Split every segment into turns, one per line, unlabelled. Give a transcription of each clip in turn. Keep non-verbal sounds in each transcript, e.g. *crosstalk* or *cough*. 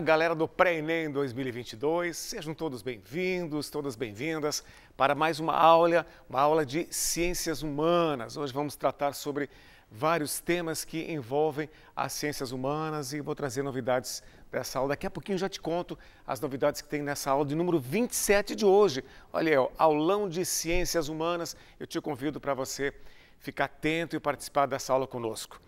galera do Pré-ENEM 2022. Sejam todos bem-vindos, todas bem-vindas para mais uma aula, uma aula de ciências humanas. Hoje vamos tratar sobre vários temas que envolvem as ciências humanas e vou trazer novidades dessa aula. Daqui a pouquinho já te conto as novidades que tem nessa aula de número 27 de hoje. Olha aí, ó, aulão de ciências humanas. Eu te convido para você ficar atento e participar dessa aula conosco.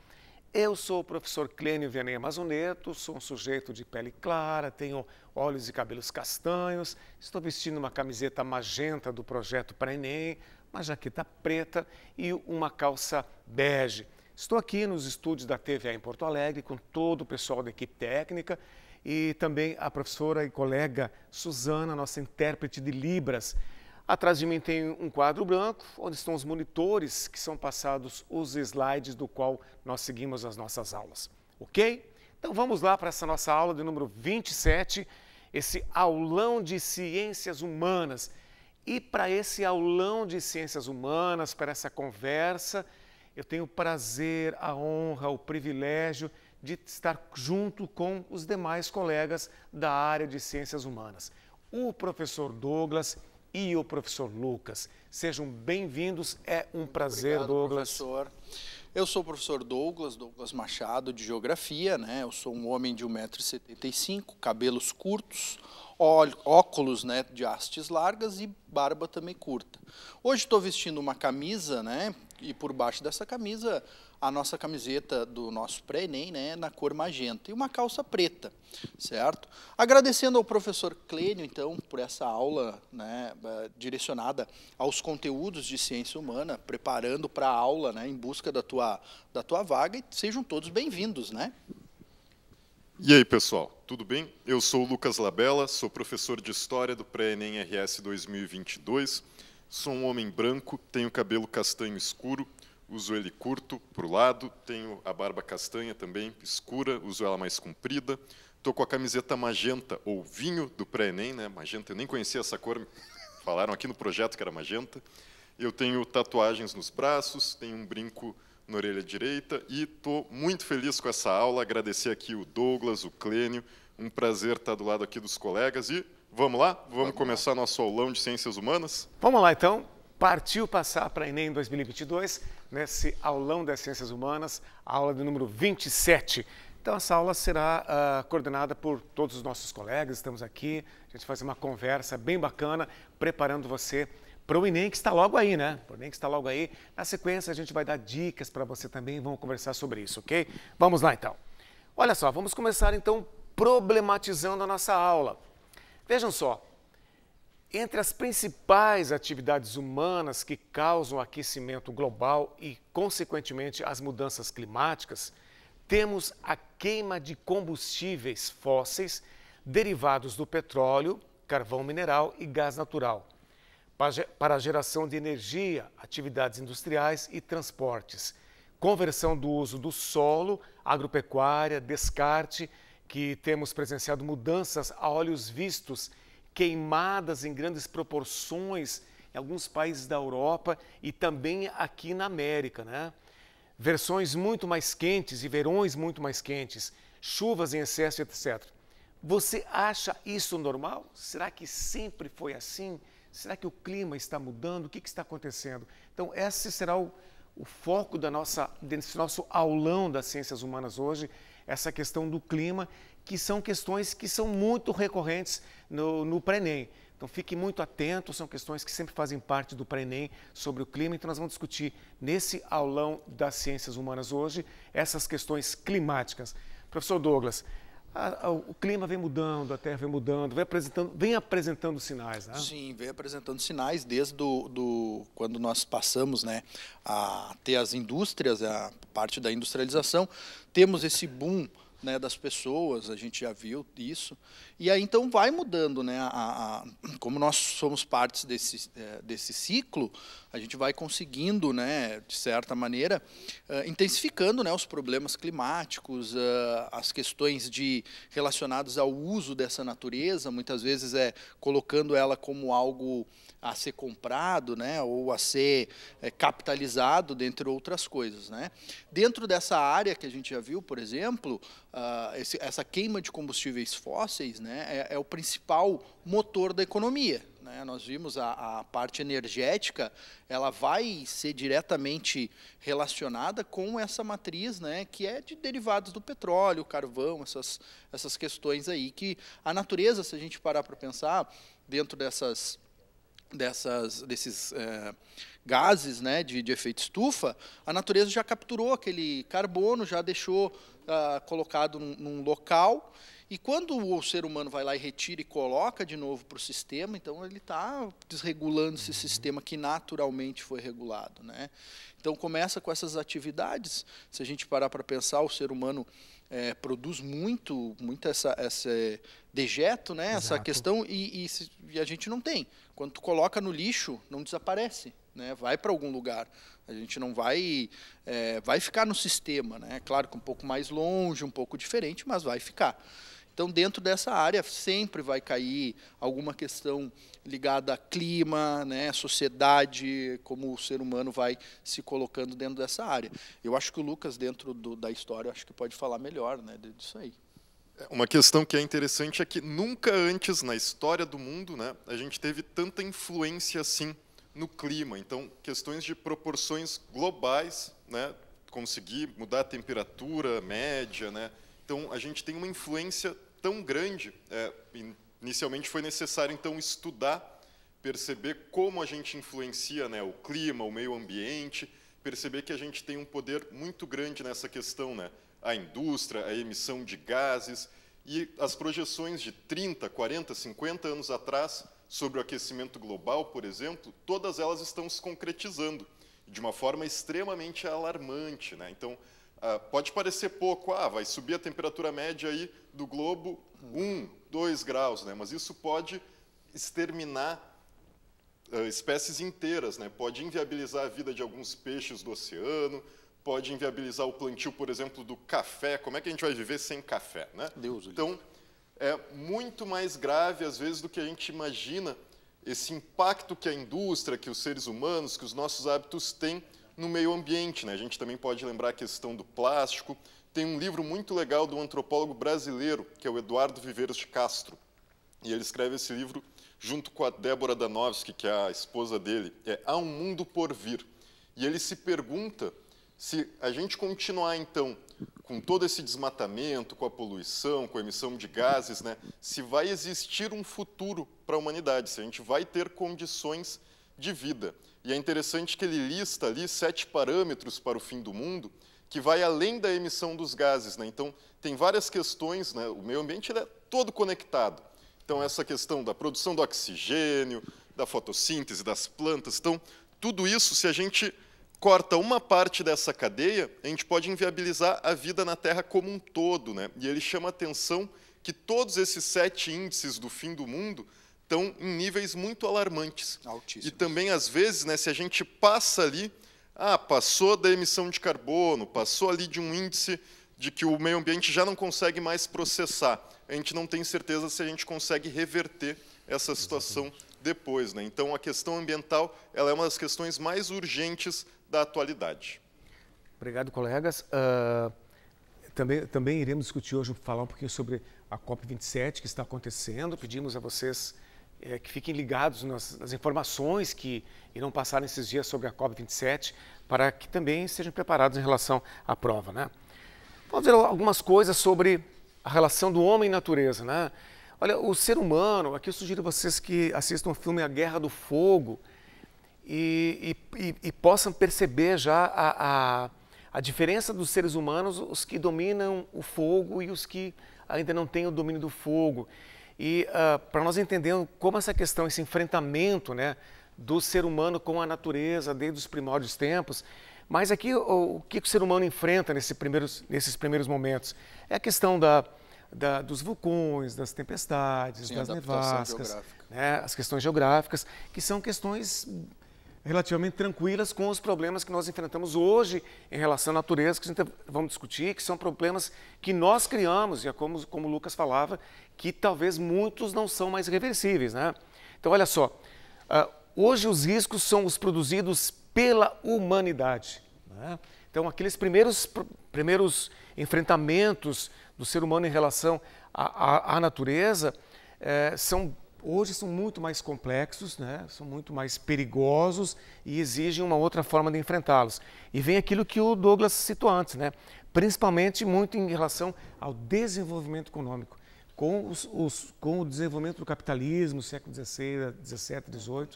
Eu sou o professor Clênio Vianney Amazoneto, sou um sujeito de pele clara, tenho olhos e cabelos castanhos, estou vestindo uma camiseta magenta do projeto para Enem, uma jaqueta preta e uma calça bege. Estou aqui nos estúdios da TVA em Porto Alegre com todo o pessoal da equipe técnica e também a professora e colega Suzana, nossa intérprete de Libras, Atrás de mim tem um quadro branco, onde estão os monitores que são passados os slides do qual nós seguimos as nossas aulas. Ok? Então vamos lá para essa nossa aula de número 27, esse aulão de ciências humanas. E para esse aulão de ciências humanas, para essa conversa, eu tenho o prazer, a honra, o privilégio de estar junto com os demais colegas da área de ciências humanas. O professor Douglas e o professor Lucas. Sejam bem-vindos, é um prazer, Obrigado, Douglas.
Professor. Eu sou o professor Douglas, Douglas Machado, de Geografia, né? Eu sou um homem de 1,75m, cabelos curtos, óculos né, de hastes largas e barba também curta. Hoje estou vestindo uma camisa, né? E por baixo dessa camisa a nossa camiseta do nosso pré-ENEM né, na cor magenta e uma calça preta, certo? Agradecendo ao professor Clênio, então, por essa aula né, eh, direcionada aos conteúdos de ciência humana, preparando para a aula né, em busca da tua, da tua vaga e sejam todos bem-vindos, né?
E aí, pessoal, tudo bem? Eu sou o Lucas Labella, sou professor de História do Pré-ENEM RS 2022, sou um homem branco, tenho cabelo castanho escuro, uso ele curto para o lado, tenho a barba castanha também, escura, uso ela mais comprida. Estou com a camiseta magenta, ou vinho do pré-ENEM, né? magenta, eu nem conhecia essa cor, *laughs* falaram aqui no projeto que era magenta. Eu tenho tatuagens nos braços, tenho um brinco na orelha direita e estou muito feliz com essa aula, agradecer aqui o Douglas, o Clênio, um prazer estar do lado aqui dos colegas e vamos lá, vamos, vamos começar lá. nosso aulão de Ciências Humanas?
Vamos lá então, partiu passar para Enem 2022, nesse aulão das ciências humanas, a aula de número 27. Então, essa aula será uh, coordenada por todos os nossos colegas, estamos aqui, a gente faz uma conversa bem bacana, preparando você para o Enem, que está logo aí, né? Para o Enem, que está logo aí. Na sequência, a gente vai dar dicas para você também, vamos conversar sobre isso, ok? Vamos lá, então. Olha só, vamos começar, então, problematizando a nossa aula. Vejam só, entre as principais atividades humanas que causam aquecimento global e, consequentemente, as mudanças climáticas, temos a queima de combustíveis fósseis derivados do petróleo, carvão mineral e gás natural, para a geração de energia, atividades industriais e transportes, conversão do uso do solo, agropecuária, descarte, que temos presenciado mudanças a olhos vistos queimadas em grandes proporções em alguns países da Europa e também aqui na América, né? Versões muito mais quentes e verões muito mais quentes, chuvas em excesso, etc. Você acha isso normal? Será que sempre foi assim? Será que o clima está mudando? O que, que está acontecendo? Então, esse será o, o foco da nossa, desse nosso aulão das ciências humanas hoje, essa questão do clima que são questões que são muito recorrentes no, no pré-ENEM. Então fique muito atento, são questões que sempre fazem parte do pré-ENEM sobre o clima. Então nós vamos discutir nesse aulão das ciências humanas hoje essas questões climáticas. Professor Douglas, a, a, o clima vem mudando, a Terra vem mudando, vem apresentando, vem apresentando sinais, né?
Sim, vem apresentando sinais desde do, do, quando nós passamos né, a ter as indústrias, a parte da industrialização, temos esse boom né, das pessoas, a gente já viu isso. E aí então vai mudando, né? A, a, como nós somos partes desse, é, desse ciclo, a gente vai conseguindo, né, de certa maneira, uh, intensificando né, os problemas climáticos, uh, as questões de relacionadas ao uso dessa natureza, muitas vezes é colocando ela como algo a ser comprado, né, ou a ser é, capitalizado, dentre outras coisas, né. Dentro dessa área que a gente já viu, por exemplo, uh, esse, essa queima de combustíveis fósseis né, é, é o principal motor da economia. Né? Nós vimos a, a parte energética, ela vai ser diretamente relacionada com essa matriz, né, que é de derivados do petróleo, carvão, essas, essas questões aí que a natureza, se a gente parar para pensar, dentro dessas dessas, desses é, gases né, de, de efeito estufa, a natureza já capturou aquele carbono, já deixou ah, colocado num, num local, e quando o ser humano vai lá e retira e coloca de novo para o sistema, então ele está desregulando esse sistema que naturalmente foi regulado. Né? Então começa com essas atividades. Se a gente parar para pensar, o ser humano é, produz muito, muito essa, essa é, dejeto, né? essa questão, e, e, e a gente não tem. Quando tu coloca no lixo, não desaparece né? vai para algum lugar. A gente não vai, é, vai ficar no sistema, né? Claro que um pouco mais longe, um pouco diferente, mas vai ficar. Então, dentro dessa área, sempre vai cair alguma questão ligada a clima, né, sociedade, como o ser humano vai se colocando dentro dessa área. Eu acho que o Lucas, dentro do, da história, acho que pode falar melhor né, disso aí. É, uma
questão que é interessante é que nunca antes na história do mundo né, a gente teve tanta influência assim no clima. Então, questões de proporções globais, né, conseguir mudar a temperatura média. Né? Então, a gente tem uma influência tão grande. É, inicialmente foi necessário, então, estudar, perceber como a gente influencia né, o clima, o meio ambiente, perceber que a gente tem um poder muito grande nessa questão. Né? A indústria, a emissão de gases e as projeções de 30, 40, 50 anos atrás sobre o aquecimento global, por exemplo, todas elas estão se concretizando de uma forma extremamente alarmante. Né? Então, ah, pode parecer pouco, ah, vai subir a temperatura média aí do globo 1, 2 graus, né? mas isso pode exterminar ah, espécies inteiras, né? pode inviabilizar a vida de alguns peixes do oceano, pode inviabilizar o plantio, por exemplo, do café. Como é que a gente vai viver sem café? Né? Deus, então, Deus é muito mais grave, às vezes, do que a gente imagina esse impacto que a indústria, que os seres humanos, que os nossos hábitos têm no meio ambiente. Né? A gente também pode lembrar a questão do plástico. Tem um livro muito legal do antropólogo brasileiro, que é o Eduardo Viveiros de Castro. E ele escreve esse livro junto com a Débora Danowski, que é a esposa dele. É Há um Mundo por Vir. E ele se pergunta se a gente continuar, então, com todo esse desmatamento, com a poluição, com a emissão de gases, né, se vai existir um futuro para a humanidade, se a gente vai ter condições de vida. E é interessante que ele lista ali sete parâmetros para o fim do mundo, que vai além da emissão dos gases. Né? Então, tem várias questões, né? o meio ambiente é todo conectado. Então, essa questão da produção do oxigênio, da fotossíntese, das plantas. Então, tudo isso, se a gente corta uma parte dessa cadeia, a gente pode inviabilizar a vida na Terra como um todo. Né? E ele chama a atenção que todos esses sete índices do fim do mundo estão em níveis muito alarmantes. Altíssimos. E também, às vezes, né, se a gente passa ali, ah, passou da emissão de carbono, passou ali de um índice de que o meio ambiente já não consegue mais processar. A gente não tem certeza se a gente consegue reverter essa situação Exatamente. depois. Né? Então, a questão ambiental ela é uma das questões mais urgentes da atualidade.
Obrigado, colegas. Uh, também, também iremos discutir hoje, falar um pouquinho sobre a COP27 que está acontecendo. Pedimos a vocês é, que fiquem ligados nas, nas, informações que irão passar nesses dias sobre a COP27, para que também sejam preparados em relação à prova. Né? Vamos dizer algumas coisas sobre a relação do homem e natureza. Né? Olha, o ser humano, aqui eu sugiro a vocês que assistam o filme A Guerra do Fogo, e, e, e possam perceber já a, a, a, diferença dos seres humanos, os que dominam o fogo e os que ainda não têm o domínio do fogo. E uh, para nós entendermos como essa questão, esse enfrentamento né, do ser humano com a natureza desde os primórdios tempos, mas aqui o, que o ser humano enfrenta nesse primeiros, nesses primeiros momentos? É a questão da, da, dos vulcões, das tempestades, Sim, das nevascas, né, as questões geográficas, que são questões relativamente tranquilas com os problemas que nós enfrentamos hoje em relação à natureza, que vamos discutir, que são problemas que nós criamos, e é como, como o Lucas falava, que talvez muitos não são mais reversíveis. Né? Então, olha só, uh, hoje os riscos são os produzidos pela humanidade. Né? Então, aqueles primeiros, primeiros enfrentamentos do ser humano em relação à, à, natureza eh, são Hoje são muito mais complexos, né? são muito mais perigosos e exigem uma outra forma de enfrentá-los. E vem aquilo que o Douglas citou antes, né? principalmente muito em relação ao desenvolvimento econômico. Com, os, os, com o desenvolvimento do capitalismo, século XVI, XVII, XVIII,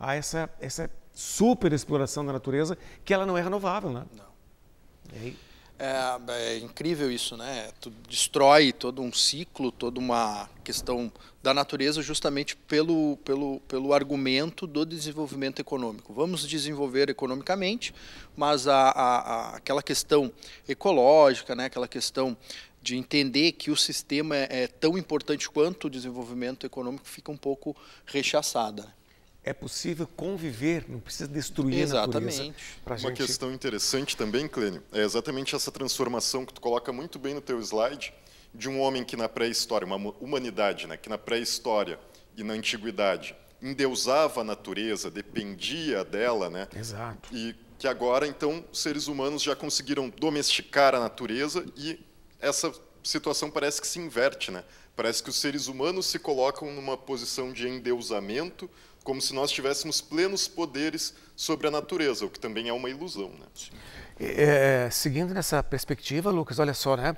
há essa, essa superexploração da natureza que ela não é renovável. Né? Não.
E aí... É, é, incrível isso, né? Tu destrói todo um ciclo, toda uma questão da natureza, justamente pelo, pelo, pelo argumento do desenvolvimento econômico. Vamos desenvolver economicamente, mas a, a, a aquela questão ecológica, né? aquela questão de entender que o sistema é, é tão importante quanto o desenvolvimento econômico fica um pouco rechaçada. Né?
é possível conviver, não precisa destruir
exatamente. a natureza. Exatamente. Uma questão interessante também, Clênio, é exatamente essa transformação que tu coloca muito bem no teu slide, de um homem que na pré-história, uma humanidade, né, que na pré-história e na antiguidade endeusava a natureza, dependia dela, né? Exato. E que agora, então, seres humanos já conseguiram domesticar a natureza e essa situação parece que se inverte, né? Parece que os seres humanos se colocam numa posição de endeusamento como se nós tivéssemos plenos poderes sobre a natureza, o que também é uma ilusão. Né?
É, é, seguindo nessa perspectiva, Lucas, olha só, né?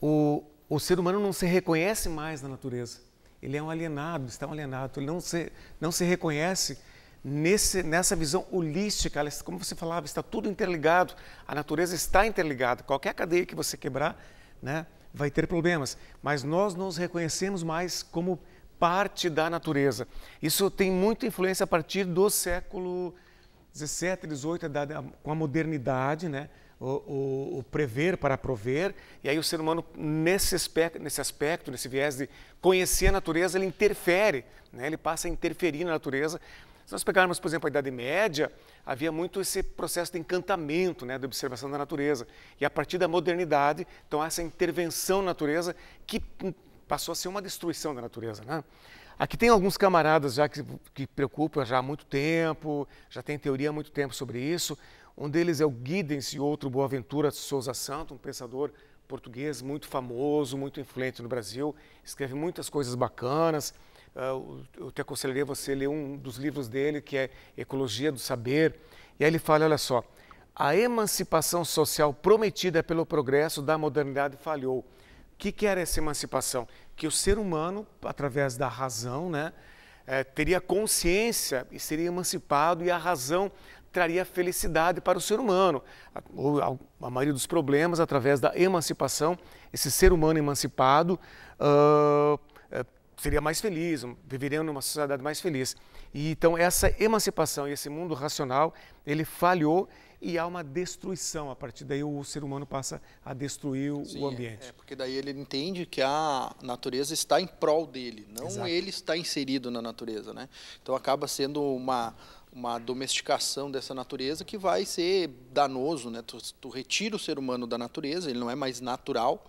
O, o ser humano não se reconhece mais na natureza. Ele é um alienado, está um alienado. Ele não se, não se reconhece nesse, nessa visão holística. como você falava, está tudo interligado. A natureza está interligada. Qualquer cadeia que você quebrar, né, vai ter problemas. Mas nós não nos reconhecemos mais como parte da natureza. Isso tem muita influência a partir do século XVII, XVIII, com a modernidade, né? O, o, o, prever para prover, e aí o ser humano, nesse aspecto, nesse, aspecto, nesse viés de conhecer a natureza, ele interfere, né? ele passa a interferir na natureza. Se nós pegarmos, por exemplo, a Idade Média, havia muito esse processo de encantamento, né, de observação da natureza. E a partir da modernidade, então, essa intervenção na natureza que passou a ser uma destruição da natureza, né? Aqui tem alguns camaradas já que, que preocupam já há muito tempo, já tem teoria há muito tempo sobre isso. Um deles é o Guidens e outro Boaventura Souza Santo, um pensador português muito famoso, muito influente no Brasil, escreve muitas coisas bacanas. Ah, eu te aconselharia você ler um dos livros dele, que é Ecologia do Saber. E aí ele fala, olha só, a emancipação social prometida pelo progresso da modernidade falhou que, que era essa emancipação? Que o ser humano, através da razão, né, é, teria consciência e seria emancipado, e a razão traria felicidade para o ser humano. A, a maioria dos problemas, através da emancipação, esse ser humano emancipado uh, seria mais feliz, viveria numa sociedade mais feliz. E então essa emancipação e esse mundo racional, ele falhou e há uma destruição. A partir daí o ser humano passa a destruir Sim, o é, ambiente. É,
porque daí ele entende que a natureza está em prol dele, não Exato. ele está inserido na natureza, né? Então acaba sendo uma uma domesticação dessa natureza que vai ser danoso, né? Tu, tu retira o ser humano da natureza, ele não é mais natural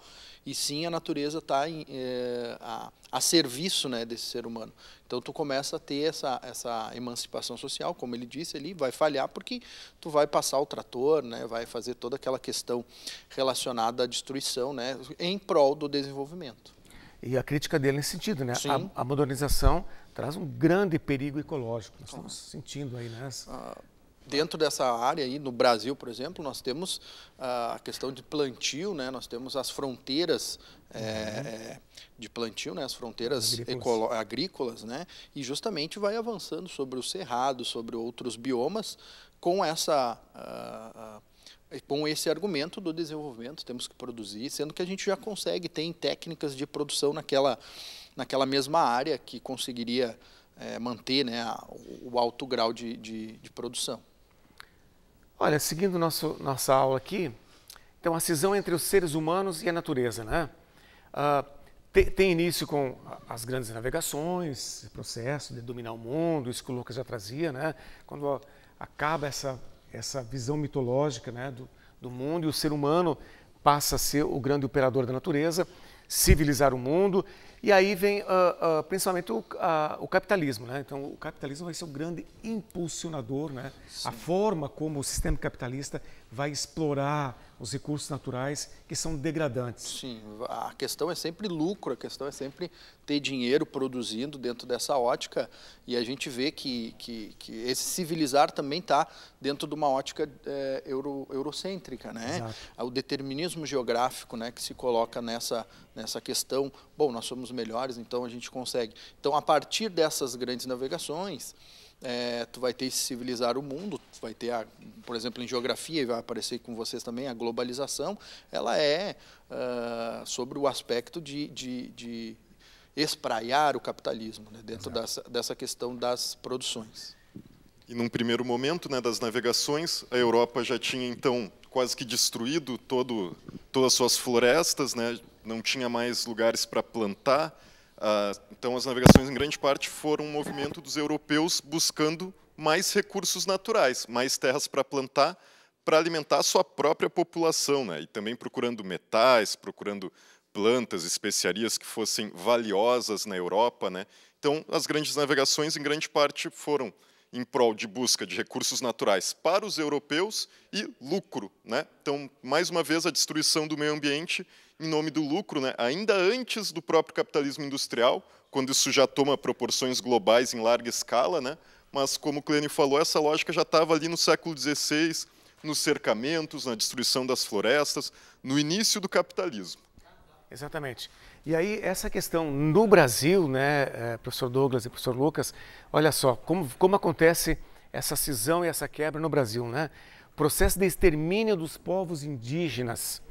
e sim a natureza está é, eh, a, a, serviço né, desse ser humano. Então tu começa a ter essa, essa emancipação social, como ele disse ali, vai falhar porque tu vai passar o trator, né, vai fazer toda aquela questão relacionada à destruição né, em prol do desenvolvimento.
E a crítica dele nesse sentido, né? A, a, modernização traz um grande perigo ecológico. Nós estamos sentindo aí nessa. Ah
dentro dessa área aí, no Brasil, por exemplo, nós temos ah, a questão de plantio, né? Nós temos as fronteiras eh, uhum. é, de plantio, né? As fronteiras agrícolas. agrícolas, né? E justamente vai avançando sobre o cerrado, sobre outros biomas, com essa uh, uh, com esse argumento do desenvolvimento, temos que produzir, sendo que a gente já consegue, tem técnicas de produção naquela, naquela mesma área que conseguiria é, manter né, o alto grau de, de, de produção.
Olha, seguindo nosso, nossa aula aqui, então a cisão entre os seres humanos e a natureza, né? Ah, te, tem início com as grandes navegações, processo de dominar o mundo, isso que o Lucas já trazia, né? Quando acaba essa, essa visão mitológica né? do, do mundo e o ser humano passa a ser o grande operador da natureza, civilizar o mundo. E aí vem uh, uh, principalmente o, uh, o, capitalismo. Né? Então, o capitalismo vai ser o grande impulsionador. Né? A forma como o sistema capitalista vai explorar os recursos naturais que são degradantes.
Sim, a questão é sempre lucro, a questão é sempre ter dinheiro produzindo dentro dessa ótica. E a gente vê que, que, que esse civilizar também está dentro de uma ótica é, euro, eurocêntrica. Né? O determinismo geográfico né, que se coloca nessa nessa questão, bom, nós somos melhores, então a gente consegue. Então, a partir dessas grandes navegações, é, tu vai ter civilizar o mundo, tu vai ter, a, por exemplo, em geografia, e vai aparecer com vocês também, a globalização, ela é uh, sobre o aspecto de, de, de espraiar o capitalismo né, dentro dessa, dessa questão das produções.
E num primeiro momento né, das navegações, a Europa já tinha então quase que destruído todo, todas as suas florestas, né, não tinha mais lugares para plantar. Ah, então, as navegações, em grande parte, foram um movimento dos europeus buscando mais recursos naturais, mais terras para plantar, para alimentar a sua própria população, né? e também procurando metais, procurando plantas, especiarias que fossem valiosas na Europa. Né? Então, as grandes navegações, em grande parte, foram em prol de busca de recursos naturais para os europeus e lucro. Né? Então, mais uma vez, a destruição do meio ambiente em nome do lucro, né? ainda antes do próprio capitalismo industrial, quando isso já toma proporções globais em larga escala, né? mas como o Clênio falou, essa lógica já estava ali no século XVI, nos cercamentos, na destruição das florestas, no início do capitalismo.
Exatamente. E aí, essa questão no Brasil, né, eh, professor Douglas e professor Lucas, olha só, como, como acontece essa cisão e essa quebra no Brasil, né? Processo de extermínio dos povos indígenas,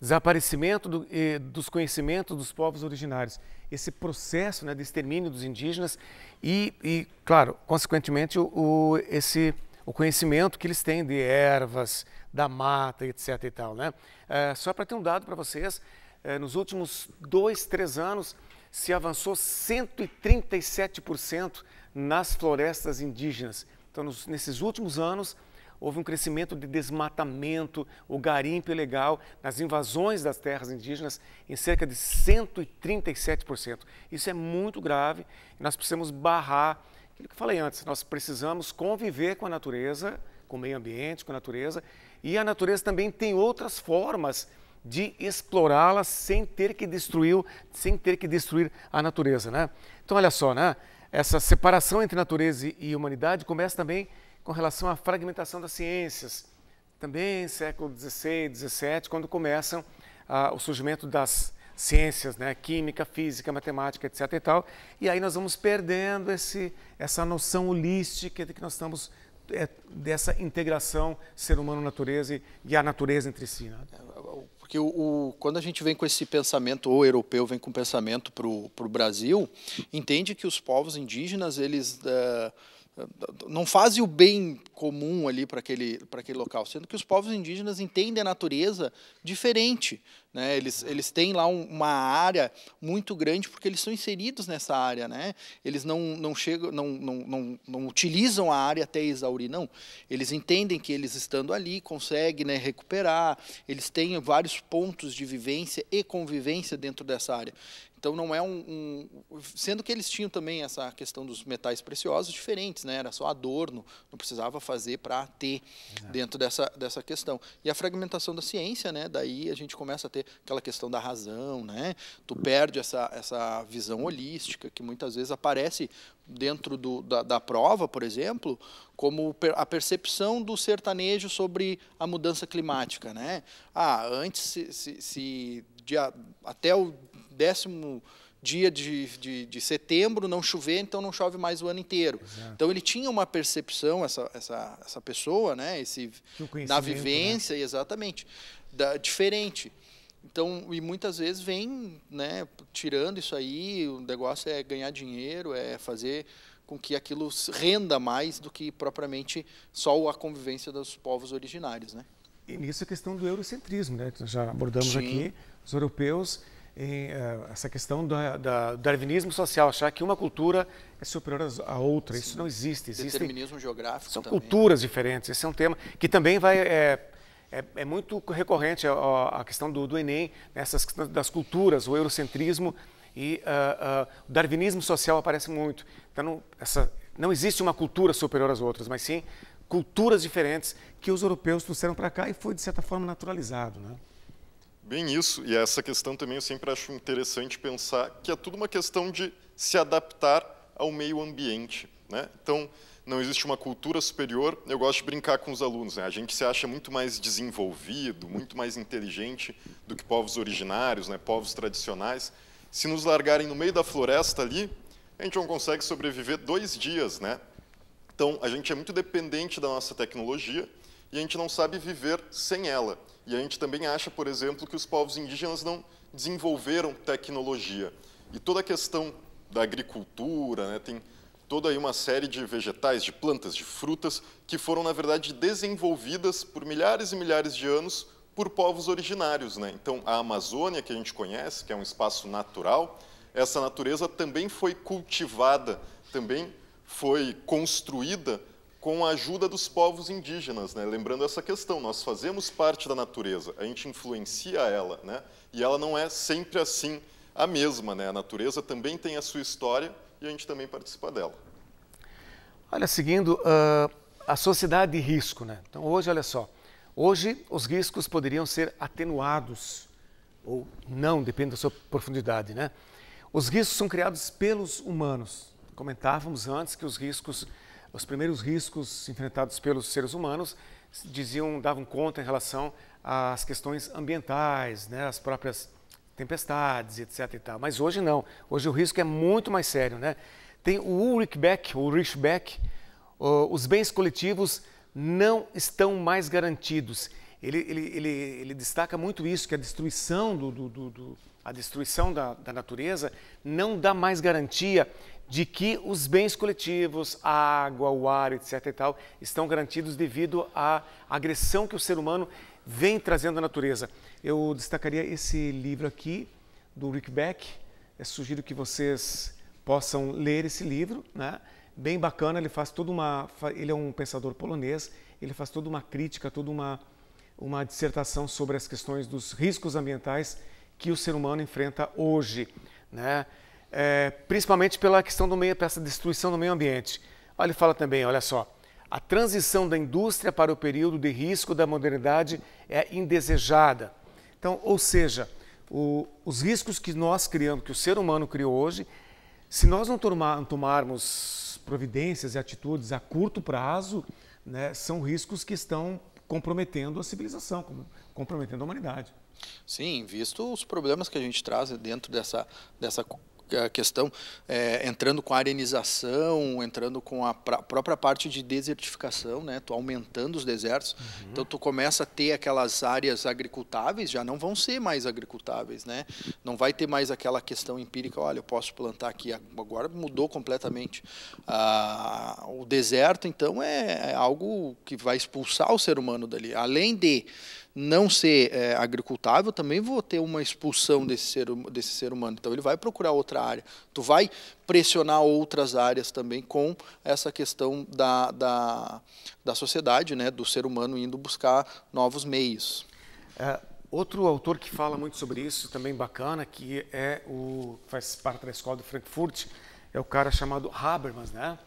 desaparecimento do, eh, dos conhecimentos dos povos originários, esse processo né, de extermínio dos indígenas e, e claro, consequentemente, o, o, esse, o conhecimento que eles têm de ervas, da mata, etc. E tal, né? É, só para ter um dado para vocês, é, nos últimos dois, três anos, se avançou 137% nas florestas indígenas. Então, nos, nesses últimos anos, houve um crescimento de desmatamento, o garimpo ilegal, nas invasões das terras indígenas em cerca de 137%. Isso é muito grave e nós precisamos barrar aquilo que eu falei antes, nós precisamos conviver com a natureza, com o meio ambiente, com a natureza, e a natureza também tem outras formas de explorá-la sem ter que destruir, sem ter que destruir a natureza, né? Então olha só, né? Essa separação entre natureza e humanidade começa também com relação à fragmentação das ciências. Também século XVI, XVII, quando começam ah, o surgimento das ciências, né, química, física, matemática, etc. E, tal, e aí nós vamos perdendo esse, essa noção holística de que nós estamos é, dessa integração ser humano-natureza e, e, a natureza entre si. Né? É, porque o, o, quando a gente
vem com esse pensamento, ou europeu vem com pensamento para o Brasil, entende que os povos indígenas, eles... Uh, não fazem o bem comum ali para aquele, aquele local, sendo que os povos indígenas entendem a natureza diferente. Né? Eles, eles têm lá um, uma área muito grande porque eles são inseridos nessa área. Né? Eles não, não, chegam, não, não, não, não utilizam a área até exaurir, não. Eles entendem que eles estando ali conseguem né, recuperar, eles têm vários pontos de vivência e convivência dentro dessa área. Então não é um, um, sendo que eles tinham também essa questão dos metais preciosos diferentes, né? Era só adorno, não precisava fazer para ter Exato. É. dentro dessa, dessa questão. E a fragmentação da ciência, né? Daí a gente começa a ter aquela questão da razão, né? Tu perde essa essa visão holística que muitas vezes aparece dentro do, da, da, prova, por exemplo, como a percepção do sertanejo sobre a mudança climática, né? Ah, antes se, se, se de, até o décimo dia de, de, de, setembro não chover, então não chove mais o ano inteiro. Exato. Então ele tinha uma percepção, essa, essa, essa pessoa, né, esse,
na né? vivência,
né? exatamente, da, diferente. Então, e muitas vezes vem né, tirando isso aí, o negócio é ganhar dinheiro, é fazer com que aquilo renda mais do que propriamente só a convivência dos povos originários. Né?
E nisso a questão do eurocentrismo, né, que nós já abordamos Sim. aqui, os europeus em, uh, essa questão da, do darwinismo social, achar que uma cultura é superior à outra. Isso não existe. existe Determinismo
geográfico São também. culturas
diferentes. Esse é um tema que também vai... É, é, é muito recorrente a, é, a, questão do, do Enem, nessas né, das culturas, o eurocentrismo e uh, uh, o darwinismo social aparece muito. Então, não, essa, não existe uma cultura superior às outras, mas sim culturas diferentes que os europeus trouxeram para cá e foi, de certa forma, naturalizado. Né?
Bem isso, e essa questão também eu sempre acho interessante pensar que é tudo uma questão de se adaptar ao meio ambiente. Né? Então, não existe uma cultura superior, eu gosto de brincar com os alunos. Né? A gente se acha muito mais desenvolvido, muito mais inteligente do que povos originários, né? povos tradicionais. Se nos largarem no meio da floresta ali, a gente não consegue sobreviver dois dias. Né? Então, a gente é muito dependente da nossa tecnologia e a gente não sabe viver sem ela. E a gente também acha, por exemplo, que os povos indígenas não desenvolveram tecnologia. E toda a questão da agricultura, né, tem toda aí uma série de vegetais, de plantas, de frutas, que foram, na verdade, desenvolvidas por milhares e milhares de anos por povos originários. Né? Então, a Amazônia, que a gente conhece, que é um espaço natural, essa natureza também foi cultivada, também foi construída com a ajuda dos povos indígenas, né? lembrando essa questão, nós fazemos parte da natureza, a gente influencia ela, né? e ela não é sempre assim a mesma, né? a natureza também tem a sua história e a gente também
participa dela. Olha, seguindo uh, a sociedade de risco, né? então hoje, olha só, hoje os riscos poderiam ser atenuados ou não, depende da sua profundidade, né? Os riscos são criados pelos humanos. Comentávamos antes que os riscos os primeiros riscos enfrentados pelos seres humanos diziam, davam conta em relação às questões ambientais, né, as próprias tempestades, etc. E tal. Mas hoje não. Hoje o risco é muito mais sério, né? Tem o Ulrich Beck, o Ulrich Beck, os bens coletivos não estão mais garantidos. Ele, ele, ele, ele, destaca muito isso, que é a destruição do, do, do a destruição da, da natureza, não dá mais garantia de que os bens coletivos, a água, o ar, etc. e tal, estão garantidos devido à agressão que o ser humano vem trazendo à natureza. Eu destacaria esse livro aqui, do Rick Beck. Eu é sugiro que vocês possam ler esse livro, né? Bem bacana, ele faz toda uma... Ele é um pensador polonês, ele faz toda uma crítica, toda uma, uma dissertação sobre as questões dos riscos ambientais que o ser humano enfrenta hoje, né? É, principalmente pela questão do meio, essa destruição do meio ambiente. Olha, ele fala também, olha só, a transição da indústria para o período de risco da modernidade é indesejada. Então, ou seja, o, os riscos que nós criamos, que o ser humano criou hoje, se nós não, tomar, tomarmos providências e atitudes a curto prazo, né, são riscos que estão comprometendo a civilização, comprometendo a humanidade.
Sim, visto os problemas que a gente traz dentro dessa, dessa eh, questão é, entrando com a arenização, entrando com a própria parte de desertificação, né? Tu aumentando os desertos, uhum. então tu começa a ter aquelas áreas agricultáveis já não vão ser mais agricultáveis, né? Não vai ter mais aquela questão empírica, olha, eu posso plantar aqui. Agora mudou completamente. Ah, o deserto, então, é, é algo que vai expulsar o ser humano dali. Além de não ser é, agricultável, também vou ter uma expulsão desse ser, hum, desse ser humano. Então ele vai procurar outra área. Tu vai pressionar outras áreas também com essa questão da, da, da sociedade, né, do ser
humano indo buscar novos meios. É, outro autor que fala muito sobre isso, também bacana, que é o faz parte da escola de Frankfurt, é o cara chamado Habermas, né?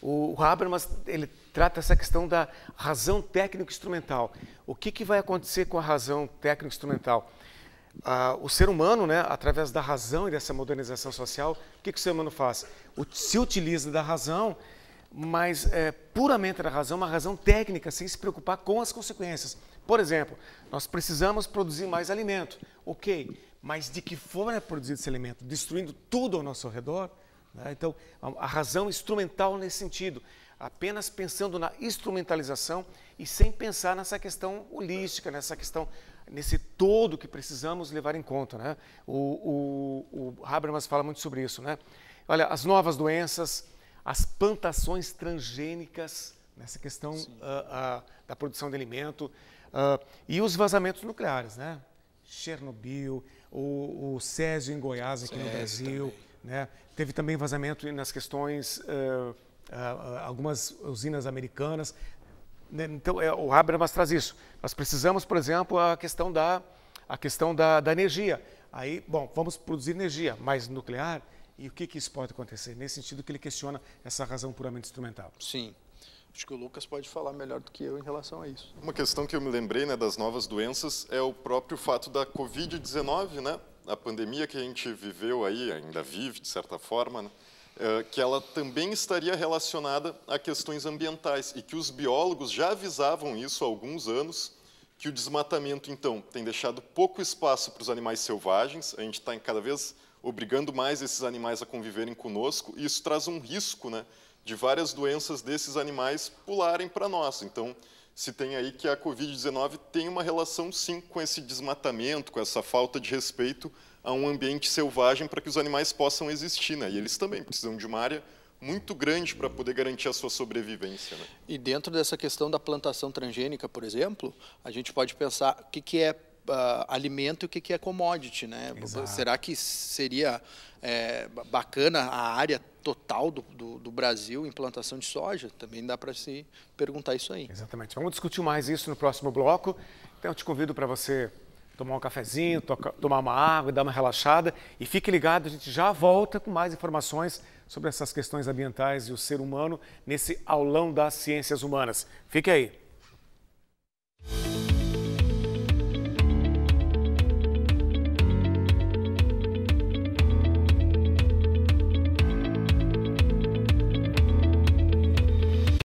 O, Habermas ele trata essa questão da razão técnico-instrumental. O que, que vai acontecer com a razão técnico-instrumental? Ah, o ser humano, né, através da razão e dessa modernização social, o que, que o ser humano faz? O, se utiliza da razão, mas é, puramente da razão, uma razão técnica, sem se preocupar com as consequências. Por exemplo, nós precisamos produzir mais alimento. Ok, mas de que forma é produzido esse alimento? Destruindo tudo ao nosso redor? Né? Então, a razão instrumental nesse sentido, apenas pensando na instrumentalização e sem pensar nessa questão holística, nessa questão, nesse todo que precisamos levar em conta. Né? O, o, o Habermas fala muito sobre isso. Né? Olha, as novas doenças, as plantações transgênicas, nessa questão uh, uh, da produção de alimento, uh, e os vazamentos nucleares, né? Chernobyl, o, o Césio em Goiás, aqui Césio no Brasil. Também né? Teve também vazamento nas questões, uh, uh, algumas usinas americanas. Né? Então, é, o Habermas traz isso. Nós precisamos, por exemplo, a questão da, a questão da, da energia. Aí, bom, vamos produzir energia, mas nuclear? E o que, que isso pode acontecer? Nesse sentido que ele questiona essa razão puramente instrumental. Sim. Acho que o
Lucas pode falar melhor do que eu em relação a isso.
Uma questão que eu me lembrei né, das novas doenças é o próprio fato da Covid-19, né? a pandemia que a gente viveu aí, ainda vive de certa forma, né? Eh, que ela também estaria relacionada a questões ambientais e que os biólogos já avisavam isso há alguns anos, que o desmatamento, então, tem deixado pouco espaço para os animais selvagens, a gente está cada vez obrigando mais esses animais a conviverem conosco, e isso traz um risco né, de várias doenças desses animais pularem para nós. Então, se tem aí que a Covid-19 tem uma relação, sim, com esse desmatamento, com essa falta de respeito a um ambiente selvagem para que os animais possam existir. Né? E eles também precisam de uma área muito grande para poder garantir a sua sobrevivência. Né?
E dentro dessa questão da plantação transgênica, por exemplo, a gente pode pensar o que, que é uh, alimento e o que, que é commodity, né? Exato. Será que seria é, bacana a área total do, do, do, Brasil implantação de soja? Também dá para se perguntar isso aí.
Exatamente. Vamos discutir mais isso no próximo bloco. Então, eu te convido para você tomar um cafezinho, tomar uma água, dar uma relaxada. E fique ligado, a gente já volta com mais informações sobre essas questões ambientais e o ser humano nesse aulão das ciências humanas. Fique aí.